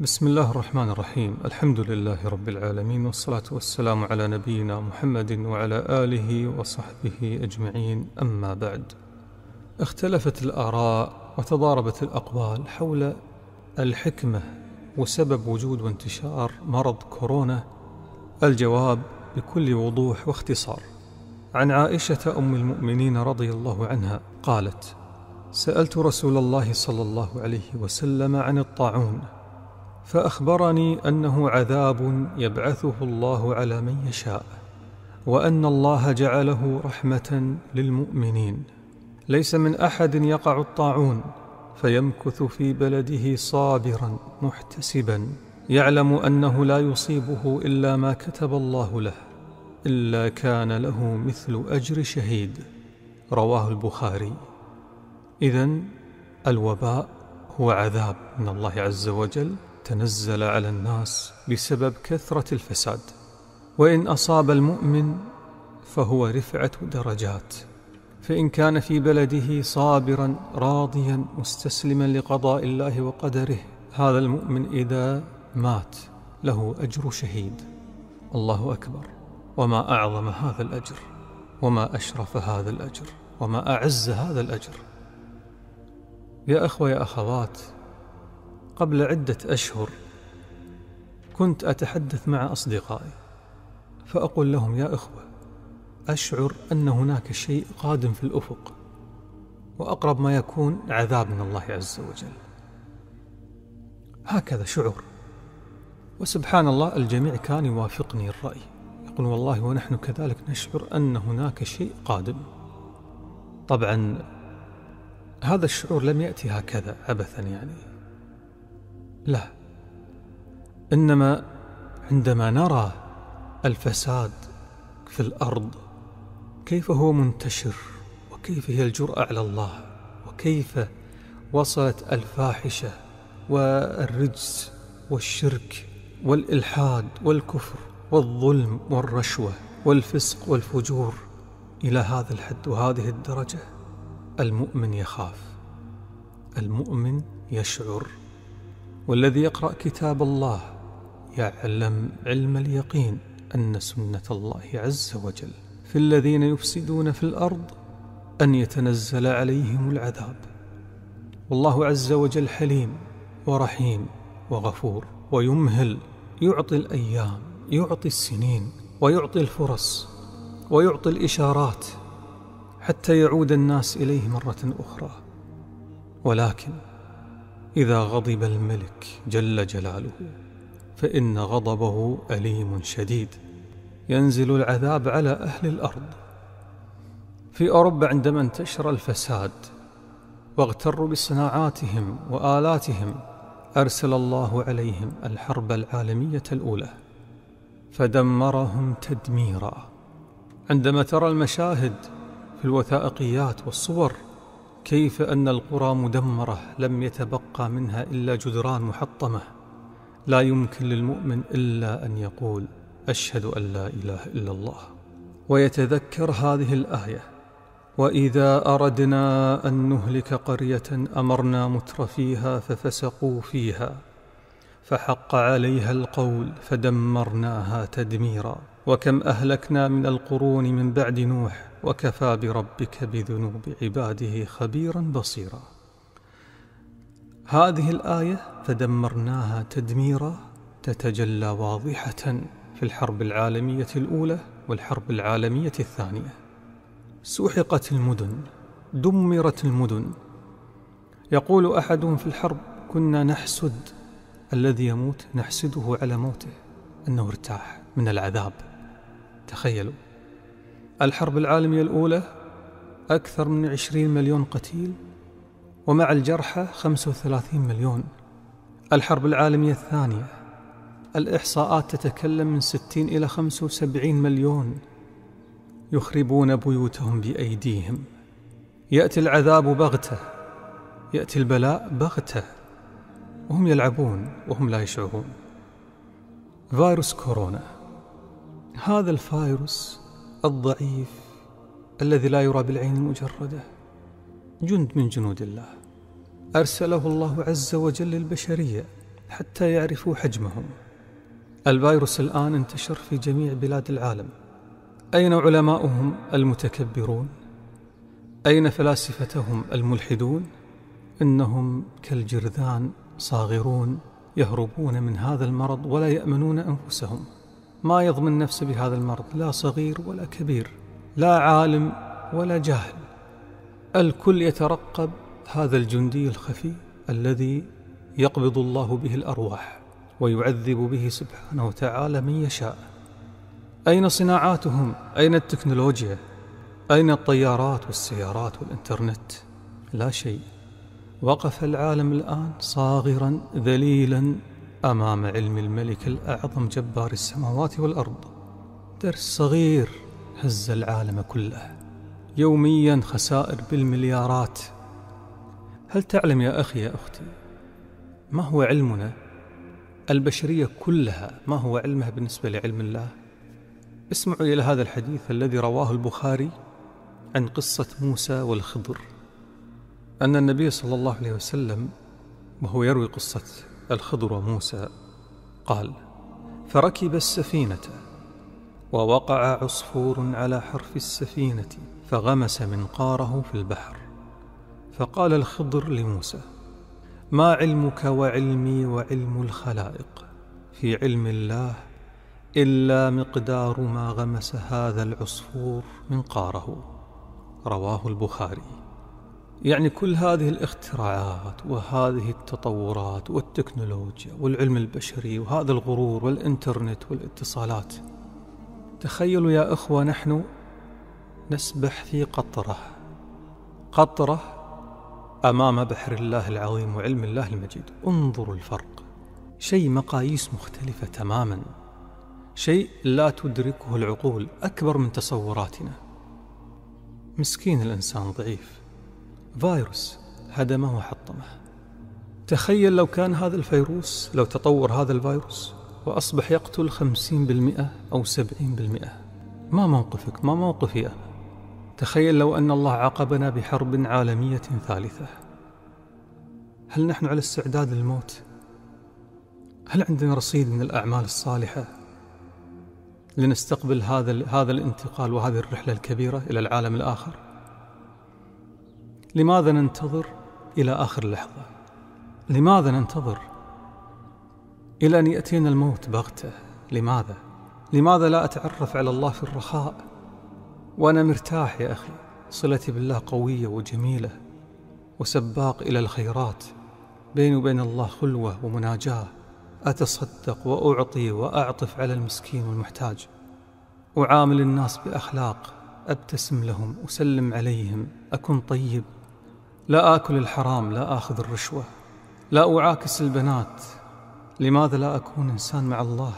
بسم الله الرحمن الرحيم الحمد لله رب العالمين والصلاة والسلام على نبينا محمد وعلى آله وصحبه أجمعين أما بعد اختلفت الآراء وتضاربت الأقوال حول الحكمة وسبب وجود وانتشار مرض كورونا الجواب بكل وضوح واختصار عن عائشة أم المؤمنين رضي الله عنها قالت سألت رسول الله صلى الله عليه وسلم عن الطاعون فاخبرني انه عذاب يبعثه الله على من يشاء وان الله جعله رحمه للمؤمنين ليس من احد يقع الطاعون فيمكث في بلده صابرا محتسبا يعلم انه لا يصيبه الا ما كتب الله له الا كان له مثل اجر شهيد رواه البخاري اذن الوباء هو عذاب من الله عز وجل تنزل على الناس بسبب كثرة الفساد وإن أصاب المؤمن فهو رفعة درجات فإن كان في بلده صابرا راضيا مستسلما لقضاء الله وقدره هذا المؤمن إذا مات له أجر شهيد الله أكبر وما أعظم هذا الأجر وما أشرف هذا الأجر وما أعز هذا الأجر يا أخوة يا أخوات قبل عدة أشهر كنت أتحدث مع أصدقائي فأقول لهم يا إخوة أشعر أن هناك شيء قادم في الأفق وأقرب ما يكون عذاب من الله عز وجل هكذا شعور وسبحان الله الجميع كان يوافقني الرأي يقول والله ونحن كذلك نشعر أن هناك شيء قادم طبعا هذا الشعور لم يأتي هكذا عبثا يعني لا انما عندما نرى الفساد في الارض كيف هو منتشر وكيف هي الجراه على الله وكيف وصلت الفاحشه والرجس والشرك والالحاد والكفر والظلم والرشوه والفسق والفجور الى هذا الحد وهذه الدرجه المؤمن يخاف المؤمن يشعر والذي يقرأ كتاب الله يعلم علم اليقين أن سنة الله عز وجل في الذين يفسدون في الأرض أن يتنزل عليهم العذاب والله عز وجل حليم ورحيم وغفور ويمهل يعطي الأيام يعطي السنين ويعطي الفرص ويعطي الإشارات حتى يعود الناس إليه مرة أخرى ولكن اذا غضب الملك جل جلاله فان غضبه اليم شديد ينزل العذاب على اهل الارض في اوروبا عندما انتشر الفساد واغتروا بصناعاتهم والاتهم ارسل الله عليهم الحرب العالميه الاولى فدمرهم تدميرا عندما ترى المشاهد في الوثائقيات والصور كيف أن القرى مدمرة لم يتبقى منها إلا جدران محطمة لا يمكن للمؤمن إلا أن يقول أشهد أن لا إله إلا الله ويتذكر هذه الآية وإذا أردنا أن نهلك قرية أمرنا متر فيها ففسقوا فيها فحق عليها القول فدمرناها تدميرا وكم أهلكنا من القرون من بعد نوح وكفى بربك بذنوب عباده خبيرا بصيرا هذه الايه فدمرناها تدميرا تتجلى واضحه في الحرب العالميه الاولى والحرب العالميه الثانيه سحقت المدن دمرت المدن يقول احد في الحرب كنا نحسد الذي يموت نحسده على موته انه ارتاح من العذاب تخيلوا الحرب العالمية الأولى أكثر من عشرين مليون قتيل ومع الجرحى خمسة وثلاثين مليون الحرب العالمية الثانية الإحصاءات تتكلم من ستين إلى خمسة وسبعين مليون يخربون بيوتهم بأيديهم يأتي العذاب بغته يأتي البلاء بغته وهم يلعبون وهم لا يشعرون فيروس كورونا هذا الفيروس الضعيف الذي لا يرى بالعين المجرده جند من جنود الله ارسله الله عز وجل للبشريه حتى يعرفوا حجمهم الفيروس الان انتشر في جميع بلاد العالم اين علماؤهم المتكبرون اين فلاسفتهم الملحدون انهم كالجرذان صاغرون يهربون من هذا المرض ولا يامنون انفسهم ما يضمن نفسه بهذا المرض لا صغير ولا كبير لا عالم ولا جاهل الكل يترقب هذا الجندي الخفي الذي يقبض الله به الارواح ويعذب به سبحانه وتعالى من يشاء اين صناعاتهم اين التكنولوجيا اين الطيارات والسيارات والانترنت لا شيء وقف العالم الان صاغرا ذليلا أمام علم الملك الأعظم جبار السماوات والأرض درس صغير هز العالم كله يوميا خسائر بالمليارات هل تعلم يا أخي يا أختي ما هو علمنا البشرية كلها ما هو علمها بالنسبة لعلم الله اسمعوا إلى هذا الحديث الذي رواه البخاري عن قصة موسى والخضر أن النبي صلى الله عليه وسلم وهو يروي قصة الخضر موسى قال فركب السفينة ووقع عصفور على حرف السفينة فغمس منقاره في البحر فقال الخضر لموسى ما علمك وعلمي وعلم الخلائق في علم الله إلا مقدار ما غمس هذا العصفور منقاره رواه البخاري يعني كل هذه الاختراعات وهذه التطورات والتكنولوجيا والعلم البشري وهذا الغرور والإنترنت والاتصالات تخيلوا يا إخوة نحن نسبح في قطرة قطرة أمام بحر الله العظيم وعلم الله المجيد انظروا الفرق شيء مقاييس مختلفة تماما شيء لا تدركه العقول أكبر من تصوراتنا مسكين الإنسان ضعيف فيروس هدمه وحطمه تخيل لو كان هذا الفيروس لو تطور هذا الفيروس وأصبح يقتل خمسين بالمئة أو سبعين بالمئة ما موقفك ما موقفي أنا تخيل لو أن الله عاقبنا بحرب عالمية ثالثة هل نحن على استعداد للموت؟ هل عندنا رصيد من الأعمال الصالحة لنستقبل هذا هذا الانتقال وهذه الرحلة الكبيرة إلى العالم الآخر؟ لماذا ننتظر إلى آخر لحظة لماذا ننتظر إلى أن يأتينا الموت بغتة لماذا لماذا لا أتعرف على الله في الرخاء وأنا مرتاح يا أخي صلتي بالله قوية وجميلة وسباق إلى الخيرات بيني وبين الله خلوة ومناجاة أتصدق وأعطي وأعطف على المسكين والمحتاج أعامل الناس بأخلاق أبتسم لهم أسلم عليهم اكون طيب لا آكل الحرام لا آخذ الرشوة لا أعاكس البنات لماذا لا أكون إنسان مع الله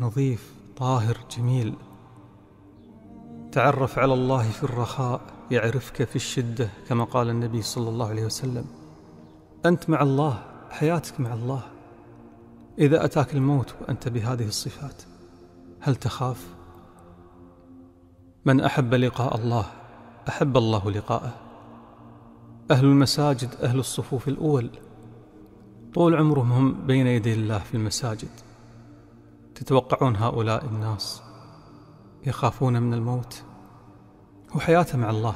نظيف طاهر جميل تعرف على الله في الرخاء يعرفك في الشدة كما قال النبي صلى الله عليه وسلم أنت مع الله حياتك مع الله إذا أتاك الموت وأنت بهذه الصفات هل تخاف؟ من أحب لقاء الله أحب الله لقاءه أهل المساجد أهل الصفوف الأول طول عمرهم هم بين يدي الله في المساجد تتوقعون هؤلاء الناس يخافون من الموت وحياته مع الله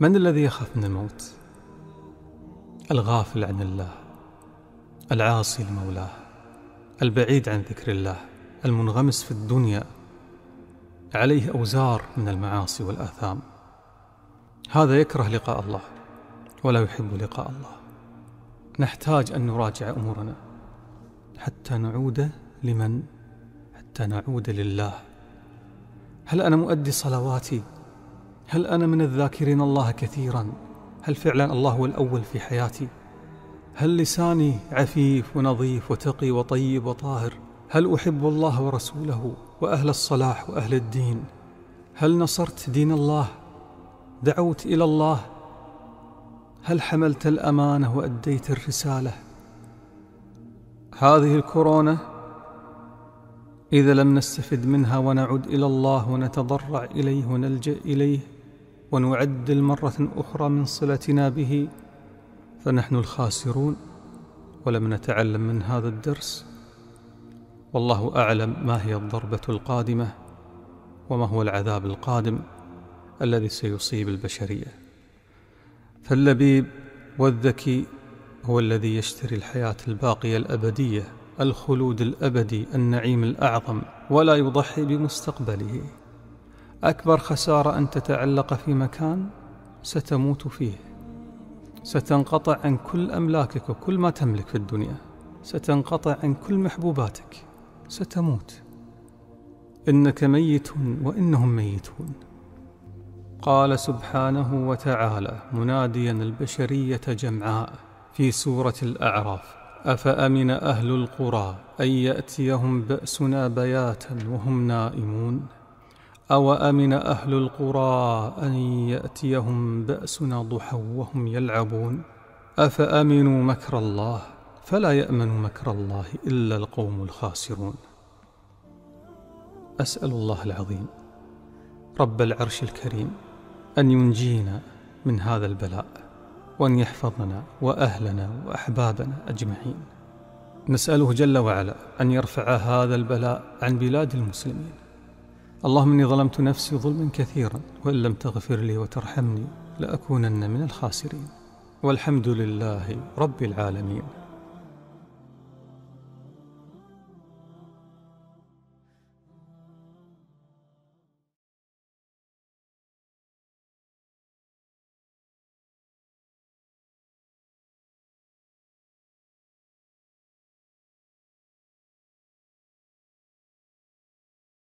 من الذي يخاف من الموت الغافل عن الله العاصي لمولاه البعيد عن ذكر الله المنغمس في الدنيا عليه أوزار من المعاصي والآثام هذا يكره لقاء الله ولا يحب لقاء الله نحتاج أن نراجع أمورنا حتى نعود لمن حتى نعود لله هل أنا مؤدي صلواتي هل أنا من الذاكرين الله كثيرا هل فعلا الله هو الأول في حياتي هل لساني عفيف ونظيف وتقي وطيب وطاهر هل أحب الله ورسوله وأهل الصلاح وأهل الدين هل نصرت دين الله دعوت الى الله هل حملت الامانه واديت الرساله هذه الكورونا اذا لم نستفد منها ونعد الى الله ونتضرع اليه ونلجا اليه ونعدل مره اخرى من صلتنا به فنحن الخاسرون ولم نتعلم من هذا الدرس والله اعلم ما هي الضربه القادمه وما هو العذاب القادم الذي سيصيب البشرية فاللبيب والذكي هو الذي يشتري الحياة الباقية الأبدية الخلود الأبدي النعيم الأعظم ولا يضحي بمستقبله أكبر خسارة أن تتعلق في مكان ستموت فيه ستنقطع عن كل أملاكك وكل ما تملك في الدنيا ستنقطع عن كل محبوباتك ستموت إنك ميت وإنهم ميتون قال سبحانه وتعالى مناديا البشريه جمعاء في سوره الاعراف افامن اهل القرى ان ياتيهم باسنا بياتا وهم نائمون اوامن اهل القرى ان ياتيهم باسنا ضحى وهم يلعبون افامنوا مكر الله فلا يامن مكر الله الا القوم الخاسرون اسال الله العظيم رب العرش الكريم أن ينجينا من هذا البلاء وأن يحفظنا وأهلنا وأحبابنا أجمعين نسأله جل وعلا أن يرفع هذا البلاء عن بلاد المسلمين اللهم إني ظلمت نفسي ظلما كثيرا وإن لم تغفر لي وترحمني لأكونن من الخاسرين والحمد لله رب العالمين